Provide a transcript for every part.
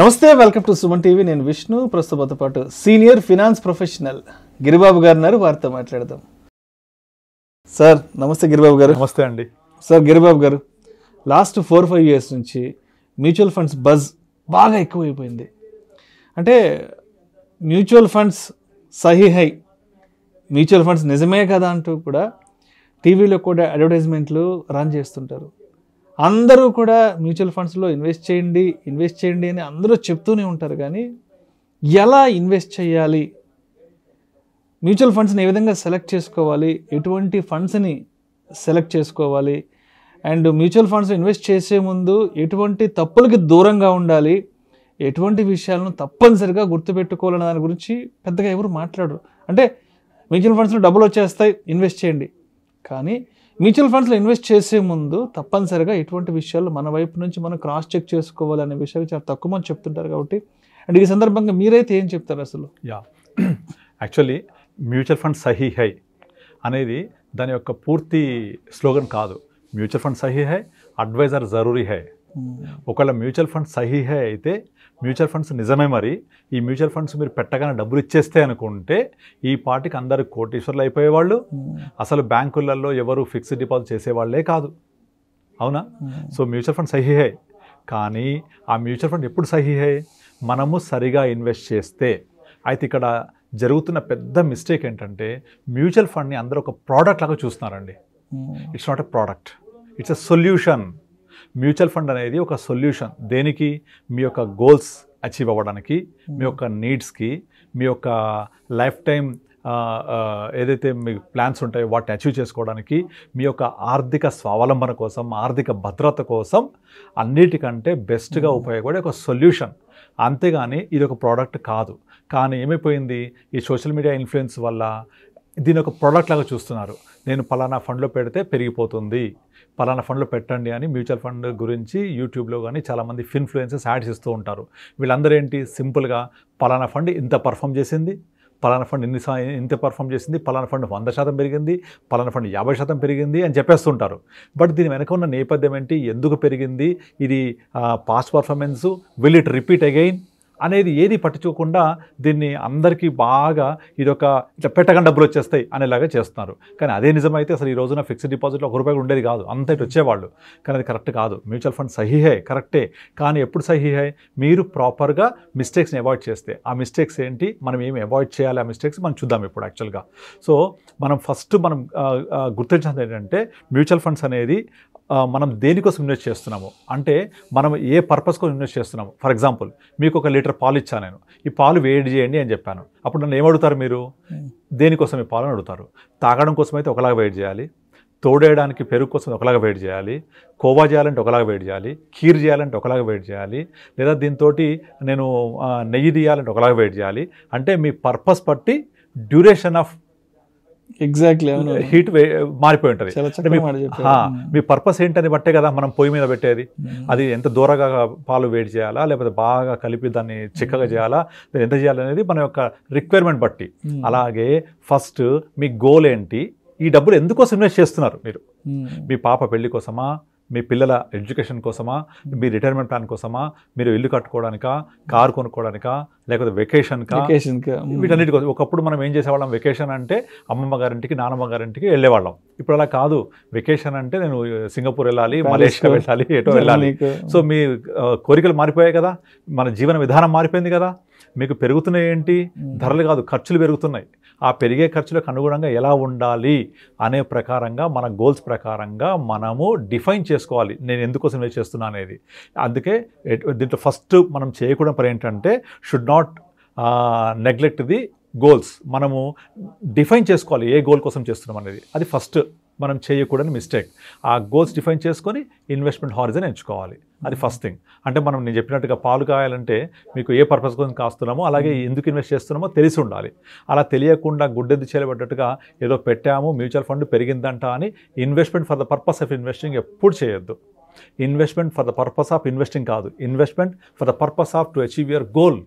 నమస్తే welcome to Suman TV నేను విష్ణు ప్రస్తుతంతో పాటు సీనియర్ ఫినాన్స్ ప్రొఫెషనల్ గిరిబాబు గారు ఉన్నారు వారితో మాట్లాడదాం సార్ నమస్తే గిరిబాబు గారు నమస్తే అండి sir Giribabu garu last four five years నుంచి మ్యూచువల్ ఫండ్స్ బజ్ బాగా ఎక్కువైపోయింది అంటే మ్యూచువల్ ఫండ్స్ సహీ హై మ్యూచువల్ ఫండ్స్ నిజమే కదా అంటూ కూడా టీవీలో కూడా అడ్వర్టైజ్మెంట్లు రన్ చేస్తుంటారు అందరూ కూడా మ్యూచువల్ ఫండ్స్లో ఇన్వెస్ట్ చేయండి ఇన్వెస్ట్ చేయండి అని అందరూ చెప్తూనే ఉంటారు కానీ ఎలా ఇన్వెస్ట్ చేయాలి మ్యూచువల్ ఫండ్స్ని ఏ విధంగా సెలెక్ట్ చేసుకోవాలి ఎటువంటి ఫండ్స్ని సెలెక్ట్ చేసుకోవాలి అండ్ మ్యూచువల్ ఫండ్స్ ఇన్వెస్ట్ చేసే ముందు ఎటువంటి తప్పులకి దూరంగా ఉండాలి ఎటువంటి విషయాలను తప్పనిసరిగా గుర్తుపెట్టుకోవాలనే దాని గురించి పెద్దగా ఎవరు మాట్లాడరు అంటే మ్యూచువల్ ఫండ్స్లో డబ్బులు వచ్చేస్తాయి ఇన్వెస్ట్ చేయండి కానీ మ్యూచువల్ ఫండ్స్లో ఇన్వెస్ట్ చేసే ముందు తప్పనిసరిగా ఇటువంటి విషయాలు మన వైపు నుంచి మనం క్రాస్ చెక్ చేసుకోవాలనే విషయాలు చాలా తక్కువ మంది చెప్తుంటారు కాబట్టి అండ్ ఈ సందర్భంగా మీరైతే ఏం చెప్తారు అసలు యా యాక్చువల్లీ మ్యూచువల్ ఫండ్ సహీ హై అనేది దాని యొక్క పూర్తి స్లోగన్ కాదు మ్యూచువల్ ఫండ్ సహీ హై అడ్వైజర్ జరూరీ హై hmm. ఒకవేళ మ్యూచువల్ ఫండ్ సహీ హై అయితే మ్యూచువల్ ఫండ్స్ నిజమే మరి ఈ మ్యూచువల్ ఫండ్స్ మీరు పెట్టగానే డబ్బులు ఇచ్చేస్తే అనుకుంటే ఈ పార్టీకి అందరు కోటీశ్వర్లు అయిపోయేవాళ్ళు అసలు బ్యాంకులలో ఎవరు ఫిక్స్డ్ డిపాజిట్ చేసేవాళ్ళే కాదు అవునా సో మ్యూచువల్ ఫండ్ సహీహే కానీ ఆ మ్యూచువల్ ఫండ్ ఎప్పుడు సహీహే మనము సరిగా ఇన్వెస్ట్ చేస్తే అయితే ఇక్కడ జరుగుతున్న పెద్ద మిస్టేక్ ఏంటంటే మ్యూచువల్ ఫండ్ని అందరూ ఒక ప్రోడక్ట్ లాగా చూస్తున్నారండి it's not a product it's a solution mutual fund అనేది ఒక సొల్యూషన్ దేనికి మీ యొక్క గోల్స్ అచీవ్ అవ్వడానికి మీ యొక్క నీడ్స్కి మీ యొక్క లైఫ్ టైం ఏదైతే మీ ప్లాన్స్ ఉంటాయో వాటిని అచీవ్ చేసుకోవడానికి మీ యొక్క ఆర్థిక స్వావలంబన కోసం ఆర్థిక భద్రత కోసం అన్నిటికంటే బెస్ట్గా ఉపయోగపడే ఒక సొల్యూషన్ అంతేగాని ఇది ఒక ప్రోడక్ట్ కాదు కానీ ఏమైపోయింది ఈ సోషల్ మీడియా ఇన్ఫ్లుయెన్స్ వల్ల దీని ఒక ప్రోడక్ట్ లాగా చూస్తున్నారు నేను పలానా ఫండ్లో పెడితే పెరిగిపోతుంది పలానా ఫండ్లో పెట్టండి అని మ్యూచువల్ ఫండ్ గురించి యూట్యూబ్లో కానీ చాలామంది ఫిన్ఫ్లుయెన్సెస్ యాడ్స్ ఇస్తూ ఉంటారు వీళ్ళందరూ ఏంటి సింపుల్గా పలానా ఫండ్ ఇంత పర్ఫామ్ చేసింది పలానా ఫండ్ ఇన్ని ఇంత పర్ఫామ్ చేసింది పలానా ఫండ్ వంద శాతం పెరిగింది పలానా ఫండ్ యాభై శాతం పెరిగింది అని చెప్పేస్తుంటారు బట్ దీని వెనక ఉన్న నేపథ్యం ఏంటి ఎందుకు పెరిగింది ఇది past performance will it repeat again అనేది ఏది పట్టించుకోకుండా దీన్ని అందరికీ బాగా ఇదొక ఇట్లా పెట్టగం డబ్బులు వచ్చేస్తాయి అనేలాగా చేస్తున్నారు కానీ అదే నిజమైతే అసలు ఈ రోజున ఫిక్స్డ్ డిపాజిట్లో ఒక రూపాయి ఉండేది కాదు అంత ఇటు వచ్చేవాళ్ళు కానీ అది కరెక్ట్ కాదు మ్యూచువల్ ఫండ్ సహీహే కరెక్టే కానీ ఎప్పుడు సహీహే మీరు ప్రాపర్గా మిస్టేక్స్ని అవాయిడ్ చేస్తే ఆ మిస్టేక్స్ ఏంటి మనం ఏమి అవాయిడ్ చేయాలి ఆ మిస్టేక్స్ మనం చూద్దాం ఇప్పుడు యాక్చువల్గా సో మనం ఫస్ట్ మనం గుర్తించినది ఏంటంటే మ్యూచువల్ ఫండ్స్ అనేది మనం దేనికోసం ఇన్వెస్ట్ చేస్తున్నాము అంటే మనం ఏ పర్పస్ కోసం ఇన్వెస్ట్ చేస్తున్నాము ఫర్ ఎగ్జాంపుల్ మీకు ఒక లీటర్ పాలు ఇచ్చాను నేను ఈ పాలు వేడి చేయండి అని చెప్పాను అప్పుడు నన్ను ఏమడుగుతారు మీరు దేనికోసం ఈ పాలను అడుగుతారు తాగడం కోసం అయితే ఒకలాగా వెయిట్ చేయాలి తోడేయడానికి పెరుగు కోసం ఒకలాగా వెయిట్ చేయాలి కోవా చేయాలంటే ఒకలాగా వెయిట్ చేయాలి కీర్ చేయాలంటే ఒకలాగా వెయిట్ చేయాలి లేదా దీంతో నేను నెయ్యి తీయాలంటే ఒకలాగా వెయిట్ చేయాలి అంటే మీ పర్పస్ బట్టి డ్యూరేషన్ ఆఫ్ ఎగ్జాక్ట్లీ అవును హీట్ మారిపోయి ఉంటుంది మీ పర్పస్ ఏంటని బట్టే కదా మనం పొయ్యి మీద పెట్టేది అది ఎంత దూరంగా పాలు వేడి చేయాలా లేకపోతే బాగా కలిపి దాన్ని చిక్కగా చేయాలా ఎంత చేయాలనేది మన యొక్క రిక్వైర్మెంట్ బట్టి అలాగే ఫస్ట్ మీ గోల్ ఏంటి ఈ డబ్బులు ఎందుకోసం ఇన్వెస్ట్ చేస్తున్నారు మీరు మీ పాప పెళ్లి కోసమా మీ పిల్లల ఎడ్యుకేషన్ కోసమా మీ రిటైర్మెంట్ ప్లాన్ కోసమా మీరు ఇల్లు కట్టుకోవడానికా కార్ కొనుక్కోవడానికా లేకపోతే వెకేషన్ వీటన్నిటి కోసం ఒకప్పుడు మనం ఏం చేసేవాళ్ళం వెకేషన్ అంటే అమ్మమ్మ గారింటికి నానమ్మ గారింటికి వెళ్ళేవాళ్ళం ఇప్పుడు అలా కాదు వెకేషన్ అంటే నేను సింగపూర్ వెళ్ళాలి మలేషియా వెళ్ళాలి ఎటో వెళ్ళాలి సో మీ కోరికలు మారిపోయాయి కదా మన జీవన విధానం మారిపోయింది కదా మీకు పెరుగుతున్నాయి ఏంటి ధరలు కాదు ఖర్చులు పెరుగుతున్నాయి ఆ పెరిగే ఖర్చులకు అనుగుణంగా ఎలా ఉండాలి అనే ప్రకారంగా మన గోల్స్ ప్రకారంగా మనము డిఫైన్ చేసుకోవాలి నేను ఎందుకోసం ఇన్వెస్ట్ చేస్తున్నా అనేది అందుకే దీంట్లో ఫస్ట్ మనం చేయకూడని పని ఏంటంటే should not neglect the goals మనము డిఫైన్ చేసుకోవాలి ఏ గోల్ కోసం చేస్తున్నాం అనేది అది ఫస్ట్ మనం చేయకూడని మిస్టేక్ ఆ గోల్స్ డిఫైన్ చేసుకొని ఇన్వెస్ట్మెంట్ హారిజన్ ఎంచుకోవాలి అది ఫస్ట్ థింగ్ అంటే మనం నేను చెప్పినట్టుగా పాలు కాయాలంటే మీకు ఏ పర్పస్ కోసం కాస్తున్నామో అలాగే ఎందుకు ఇన్వెస్ట్ చేస్తున్నామో తెలిసి ఉండాలి అలా తెలియకుండా గుడ్డెద్దు చేయబడ్డట్టుగా ఏదో పెట్టాము మ్యూచువల్ ఫండ్ పెరిగిందంట అని investment for the purpose of investing ఎప్పుడు చేయొద్దు investment for the purpose of investing కాదు investment for the purpose of to achieve your goal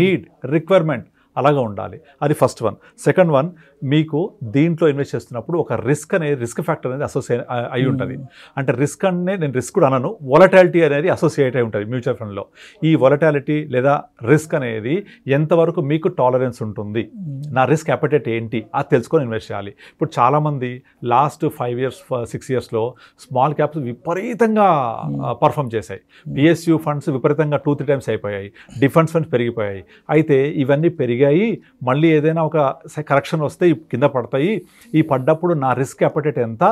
need requirement అలాగా ఉండాలి అది ఫస్ట్ వన్ సెకండ్ వన్ మీకు దీంట్లో ఇన్వెస్ట్ చేస్తున్నప్పుడు ఒక రిస్క్ అనేది రిస్క్ ఫ్యాక్టర్ అనేది అసోసియేట్ అయి ఉంటుంది hmm. అంటే రిస్క్ అనే నేను రిస్క్ కూడా అనను వొలటాలిటీ అనేది అసోసియేట్ అయి ఉంటుంది మ్యూచువల్ ఫండ్లో ఈ వొలటాలిటీ లేదా రిస్క్ అనేది ఎంతవరకు మీకు టాలరెన్స్ ఉంటుంది hmm. నా రిస్క్ అపెటెట్ ఏంటి అది తెలుసుకొని ఇన్వెస్ట్ చేయాలి ఇప్పుడు చాలామంది లాస్ట్ ఫైవ్ ఇయర్స్ సిక్స్ ఇయర్స్లో స్మాల్ క్యాప్స్ విపరీతంగా పర్ఫామ్ hmm. uh, చేశాయి పిఎస్యూ ఫండ్స్ విపరీతంగా టూ త్రీ టైమ్స్ అయిపోయాయి డిఫెన్స్ ఫండ్స్ పెరిగిపోయాయి అయితే ఇవన్నీ పెరిగి పెరిగాయి మళ్ళీ ఏదైనా ఒక కరెక్షన్ వస్తే కింద పడతాయి ఈ పడ్డప్పుడు నా రిస్క్ అపెటైట్ ఎంత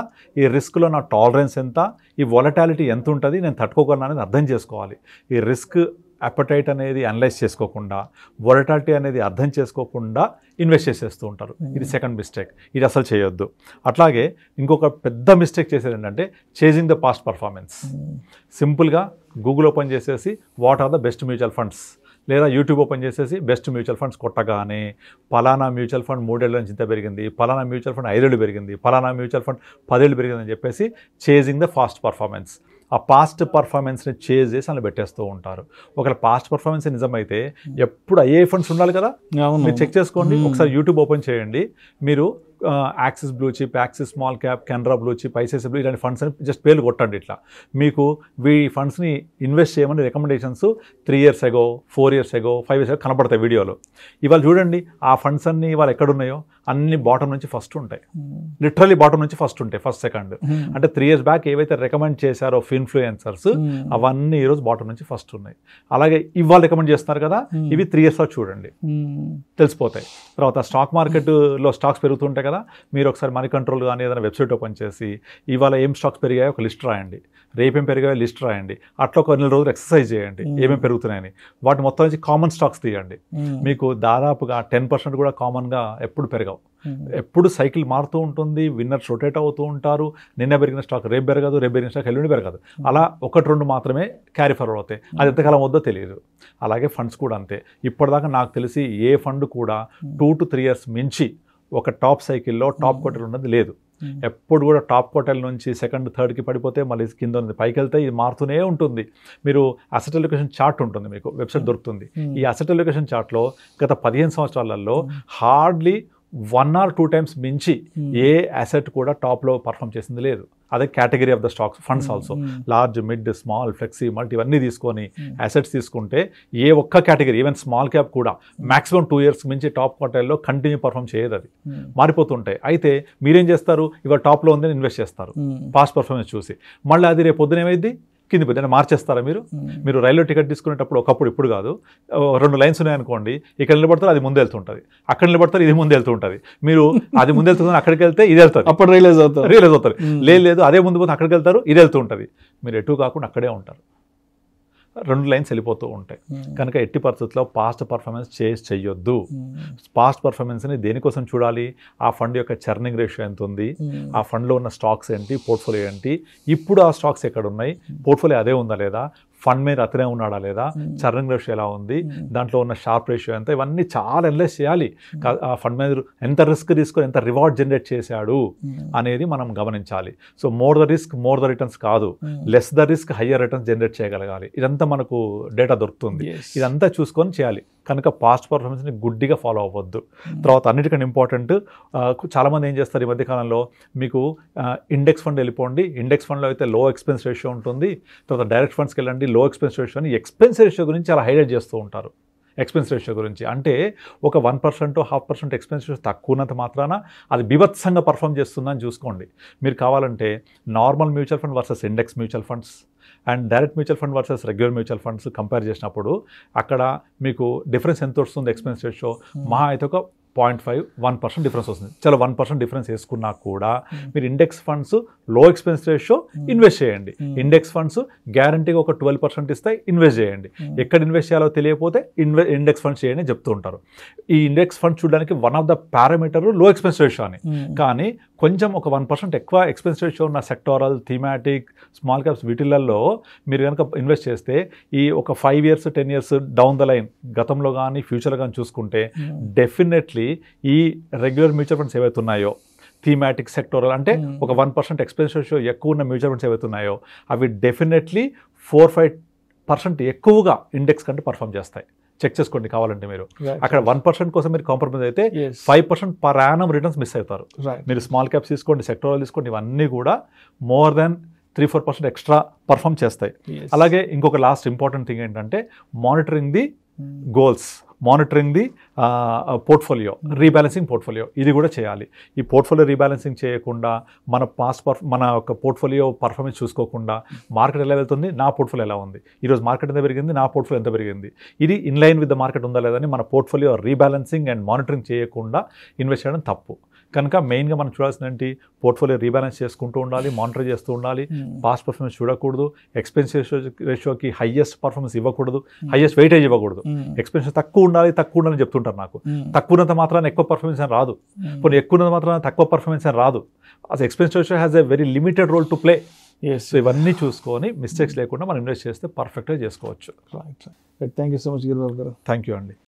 ఈ రిస్క్లో నా టాలరెన్స్ ఎంత ఈ వాలటాలిటీ ఎంత ఉంటుంది నేను తట్టుకోగలను అనేది అర్థం చేసుకోవాలి ఈ రిస్క్ అపటైట్ అనేది అనలైజ్ చేసుకోకుండా వొలటాలిటీ అనేది అర్థం చేసుకోకుండా ఇన్వెస్ట్ చేసేస్తూ ఉంటారు hmm. ఇది సెకండ్ మిస్టేక్ ఇది అసలు చేయొద్దు అట్లాగే ఇంకొక పెద్ద మిస్టేక్ చేసేది ఏంటంటే చేజింగ్ ద పాస్ట్ పర్ఫార్మెన్స్ సింపుల్గా గూగుల్ ఓపెన్ చేసేసి what are the best mutual funds లేదా యూట్యూబ్ ఓపెన్ చేసేసి బెస్ట్ మ్యూచువల్ ఫండ్స్ కొట్టగానే పలానా మ్యూచువల్ ఫండ్ మూడేళ్ళ నుంచి ఇంత పెరిగింది పలానా మ్యూచువల్ ఫండ్ ఐదేళ్ళు పెరిగింది పలానా మ్యూచువల్ ఫండ్ పదేళ్ళు పెరిగిందని చెప్పేసి చేజింగ్ ద ఫాస్ట్ పర్ఫార్మెన్స్ ఆ పాస్ట్ పర్ఫార్మెన్స్ని చేజ్ చేసి అందులో పెట్టేస్తూ ఉంటారు ఒకవేళ పాస్ట్ పర్ఫార్మెన్స్ నిజమైతే ఎప్పుడు ఐఏ ఫండ్స్ ఉండాలి కదా మీరు చెక్ చేసుకోండి ఒకసారి యూట్యూబ్ ఓపెన్ చేయండి మీరు Axis blue chip Axis small cap Canara blue chip ICICI blue ఇలాంటి ఫండ్స్ అని జస్ట్ పేర్లు కొట్టండి ఇట్లా మీకు వీ ఫండ్స్ని ఇన్వెస్ట్ చేయమని recommendations three years ago four years ago five years ago కనబడతాయి వీడియోలో ఇవాళ చూడండి ఆ ఫండ్స్ అన్నీ ఇవాళ ఎక్కడున్నాయో అన్ని బాటమ్ నుంచి ఫస్ట్ ఉంటాయి లిటరలీ hmm. బాటమ్ నుంచి ఫస్ట్ ఉంటాయి ఫస్ట్ సెకండ్ hmm. అంటే త్రీ ఇయర్స్ బ్యాక్ ఏవైతే రికమెండ్ చేశారో ఇన్ఫ్లుయెన్సర్స్ hmm. అవన్నీ ఈరోజు బాటమ్ నుంచి ఫస్ట్ ఉన్నాయి అలాగే ఇవాళ రికమెండ్ చేస్తున్నారు కదా ఇవి త్రీ ఇయర్స్లో చూడండి తెలిసిపోతాయి తర్వాత స్టాక్ మార్కెట్లో స్టాక్స్ పెరుగుతుంటాయి కదా మీరు ఒకసారి మనీ కంట్రోల్ కానీ ఏదైనా వెబ్సైట్ ఓపెన్ చేసి ఇవాళ ఏం స్టాక్స్ పెరిగాయో ఒక లిస్ట్ రాయండి రేపేం పెరిగాయో లిస్ట్ రాయండి అట్లా ఒక రోజులు ఎక్సర్సైజ్ చేయండి ఏమేమి పెరుగుతున్నాయని వాటి మొత్తం నుంచి కామన్ స్టాక్స్ తీయండి మీకు దాదాపుగా టెన్ పర్సెంట్ కూడా కామన్గా ఎప్పుడు పెరగవు Hmm. ఎప్పుడు సైకిల్ మారుతూ ఉంటుంది విన్నర్స్ రొటేట్ అవుతూ ఉంటారు నిన్న పెరిగిన స్టాక్ రేపు పెరగదు రేపు పెరిగిన స్టాక్ ఎల్లుండి పెరగదు hmm. అలా ఒకటి రెండు మాత్రమే క్యారీ ఫార్వర్డ్ అవుతాయి అది hmm. ఎంతకాలం వద్దో తెలియదు అలాగే ఫండ్స్ కూడా అంతే ఇప్పటిదాకా నాకు తెలిసి ఏ ఫండ్ కూడా టూ టు త్రీ ఇయర్స్ మించి ఒక టాప్ సైకిల్లో టాప్ క్వార్టర్ ఉన్నది లేదు ఎప్పుడు కూడా టాప్ క్వార్టర్ నుంచి సెకండ్ థర్డ్కి పడిపోతే మళ్ళీ కింద ఉంది పైకి వెళ్తే ఇది మారుతూనే ఉంటుంది మీరు అసెట్ అలొకేషన్ చార్ట్ ఉంటుంది మీకు వెబ్సైట్ దొరుకుతుంది ఈ అసెట్ ఎలొకేషన్ చార్ట్లో గత పదిహేను సంవత్సరాలలో hardly one or two times మించి hmm. ఏ అసెట్ కూడా టాప్లో పర్ఫామ్ చేసింది లేదు అదే category of the stocks funds also large mid small flexi multi ఇవన్నీ తీసుకొని అసెట్స్ hmm. తీసుకుంటే ఏ ఒక్క కేటగిరీ ఈవెన్ స్మాల్ క్యాప్ కూడా మాక్సిమం టూ ఇయర్స్ మించి టాప్ క్వార్టైల్లో కంటిన్యూ పర్ఫామ్ చేయదు అది hmm. మారిపోతుంటాయి అయితే మీరేం చేస్తారు ఇవాళ టాప్లో ఉందని ఇన్వెస్ట్ చేస్తారు పాస్ట్ పర్ఫార్మెన్స్ చూసి మళ్ళీ అది రేపు పొద్దున ఏమైంది కింది పోతే మార్చేస్తారా మీరు మీరు రైల్వే టికెట్ తీసుకునేటప్పుడు ఒకప్పుడు ఇప్పుడు కాదు రెండు లైన్స్ ఉన్నాయనుకోండి ఇక్కడ నిలబడతారు అది ముందు వెళ్తుంటుంది అక్కడ నిలబడతారు ఇది ముందు ఉంటుంది మీరు అది ముందు వెళ్తుంది అక్కడికి వెళ్తే ఇది వెళ్తారు అప్పుడు రియలైజ్ అవుతారు రియలైజ్ అవుతారు లేదు అదే ముందు పోతే అక్కడికి వెళ్తారు ఇది వెళ్తూ ఉంటుంది మీరు ఎటు కాకుండా అక్కడే ఉంటారు రెండు లైన్స్ వెళ్ళిపోతూ ఉంటాయి కనుక ఎట్టి పరిస్థితుల్లో పాస్ట్ పర్ఫార్మెన్స్ చేసి చెయ్యొద్దు పాస్ట్ పర్ఫార్మెన్స్ని దేనికోసం చూడాలి ఆ ఫండ్ యొక్క చర్నింగ్ రేషియో ఎంత ఉంది ఆ ఫండ్లో ఉన్న స్టాక్స్ ఏంటి పోర్ట్ఫోలియో ఏంటి ఇప్పుడు ఆ స్టాక్స్ ఎక్కడ ఉన్నాయి పోర్ట్ఫోలియో అదే ఉందా లేదా ఫండ్ మీద అతనే ఉన్నాడా లేదా చర్నింగ్ రేషియో ఎలా ఉంది దాంట్లో ఉన్న షార్ప్ రేషియో ఎంత ఇవన్నీ చాలా అనలైజ్ చేయాలి ఆ ఫండ్ మేనేజర్ ఎంత రిస్క్ తీసుకొని ఎంత రివార్డ్ జనరేట్ చేశాడు అనేది మనం గమనించాలి so more the risk more the returns కాదు less the risk higher returns generate చేయగలగాలి ఇదంతా మనకు డేటా దొరుకుతుంది ఇదంతా చూసుకొని చేయాలి కనుక పాస్ట్ పర్ఫార్మెన్స్ని గుడ్డిగా ఫాలో అవ్వద్దు తర్వాత అన్నిటికంటే ఇంపార్టెంట్ చాలామంది ఏం చేస్తారు ఈ మధ్యకాలంలో మీకు ఇండెక్స్ ఫండ్ వెళ్ళిపోండి ఇండెక్స్ ఫండ్లో అయితే లో ఎక్స్పెన్స్ రేషియో ఉంటుంది తర్వాత డైరెక్ట్ ఫండ్స్కి వెళ్ళండి లో ఎక్స్పెన్స్ రేషియో అని ఎక్స్పెన్స్ రేషియో గురించి చాలా హైలైట్ చేస్తూ ఉంటారు ఎక్స్పెన్స్ రేషియో గురించి అంటే ఒక one percent half percent expense ratio ఉన్నంత మాత్రాన అది బీభత్సంగా పర్ఫామ్ చేస్తుందని చూసుకోండి మీరు కావాలంటే normal mutual fund versus index mutual funds and direct mutual fund versus regular mutual funds compare చేసినప్పుడు అక్కడ మీకు డిఫరెన్స్ ఎంత వస్తుంది ఎక్స్పెన్స్ రేషియో hmm. మహా అయితే ఒక point five one percent difference వస్తుంది చాలా వన్ పర్సెంట్ డిఫరెన్స్ వేసుకున్నా కూడా మీరు index funds low expense ratio invest చేయండి hmm. ఇండెక్స్ ఫండ్స్ గ్యారంటీగా ఒక ట్వెల్వ్ పర్సెంట్ ఇస్తాయి ఇన్వెస్ట్ చేయండి hmm. ఎక్కడ ఇన్వెస్ట్ చేయాలో తెలియకపోతే ఇన్వె ఇండెక్స్ ఫండ్స్ చేయండి చెప్తూ ఉంటారు ఈ ఇండెక్స్ ఫండ్స్ చూడడానికి one of the parameter low expense ratio అని hmm. కానీ కొంచెం ఒక వన్ పర్సెంట్ ఎక్కువ ఎక్స్పెన్స్ రేషియో ఉన్న సెక్టోరల్ థీమాటిక్ స్మాల్ క్యాప్స్ వీటిలలో మీరు కనుక ఇన్వెస్ట్ చేస్తే ఈ ఒక five years ten years down the line గతంలో కానీ ఫ్యూచర్లో కానీ చూసుకుంటే డెఫినెట్లీ ఇండస్ట్రీ ఈ రెగ్యులర్ మ్యూచువల్ ఫండ్స్ ఏవైతే ఉన్నాయో థీమాటిక్ సెక్టోరల్ అంటే hmm. ఒక వన్ పర్సెంట్ ఎక్స్పెన్స్ రేషియో ఎక్కువ ఉన్న మ్యూచువల్ ఫండ్స్ ఏవైతే ఉన్నాయో అవి డెఫినెట్లీ ఫోర్ ఫైవ్ పర్సెంట్ ఎక్కువగా ఇండెక్స్ కంటే పర్ఫామ్ చేస్తాయి చెక్ చేసుకోండి కావాలంటే మీరు అక్కడ వన్ పర్సెంట్ కోసం మీరు కాంప్రమైజ్ అయితే five percent per annum returns miss అవుతారు మీరు స్మాల్ క్యాప్స్ తీసుకోండి సెక్టోరల్ తీసుకోండి ఇవన్నీ కూడా more than three four percent extra perform చేస్తాయి అలాగే ఇంకొక లాస్ట్ ఇంపార్టెంట్ థింగ్ ఏంటంటే monitoring the goals monitoring the portfolio rebalancing portfolio ఇది కూడా చేయాలి ఈ పోర్ట్ఫోలియో రీబ్యాలెన్సింగ్ చేయకుండా మన పాస్ పర్ఫ్ మన యొక్క పోర్ట్ఫోలియో పర్ఫార్మెన్స్ చూసుకోకుండా మార్కెట్ ఎలా వెళ్తుంది నా పోర్ట్ఫోలియో ఎలా ఉంది ఈరోజు మార్కెట్ ఎంత పెరిగింది నా పోర్ట్ఫోలియో ఎంత పెరిగింది ఇది ఇన్లైన్ విత్ ద మార్కెట్ ఉందా లేదని మన పోర్ట్ఫోలియో రీబ్యాలెన్సింగ్ అండ్ మానిటరింగ్ చేయకుండా ఇన్వెస్ట్ చేయడం తప్పు కనుక మెయిన్గా మనం చూడాల్సిన ఏంటి పోర్ట్ఫోలియో రీబ్యాలెన్స్ చేసుకుంటూ ఉండాలి మానిటర్ చేస్తూ ఉండాలి hmm. పాస్ట్ పర్ఫార్మెన్స్ చూడకూడదు ఎక్స్పెన్స్ రేషియోకి హయ్యెస్ట్ పర్ఫార్మెన్స్ ఇవ్వకూడదు hmm. హైయెస్ట్ వెయిటేజ్ ఇవ్వకూడదు hmm. ఎక్స్పెన్స్ తక్కువ ఉండాలి తక్కువ ఉండాలని చెప్తుంటారు నాకు తక్కువనంత మాత్రాన ఎక్కువ పర్ఫార్మెన్స్ అని రాదు కొన్ని ఎక్కువనంత మాత్రాన్ని తక్కువ పర్ఫార్మెన్స్ అని రాదు అసలు expense ratio has a very limited role to play so ఇవన్నీ చూసుకొని మిస్టేక్స్ లేకుండా మనం ఇన్వెస్ట్ చేస్తే పర్ఫెక్ట్గా చేసుకోవచ్చు thank you so much Giribabu garu thank you అండి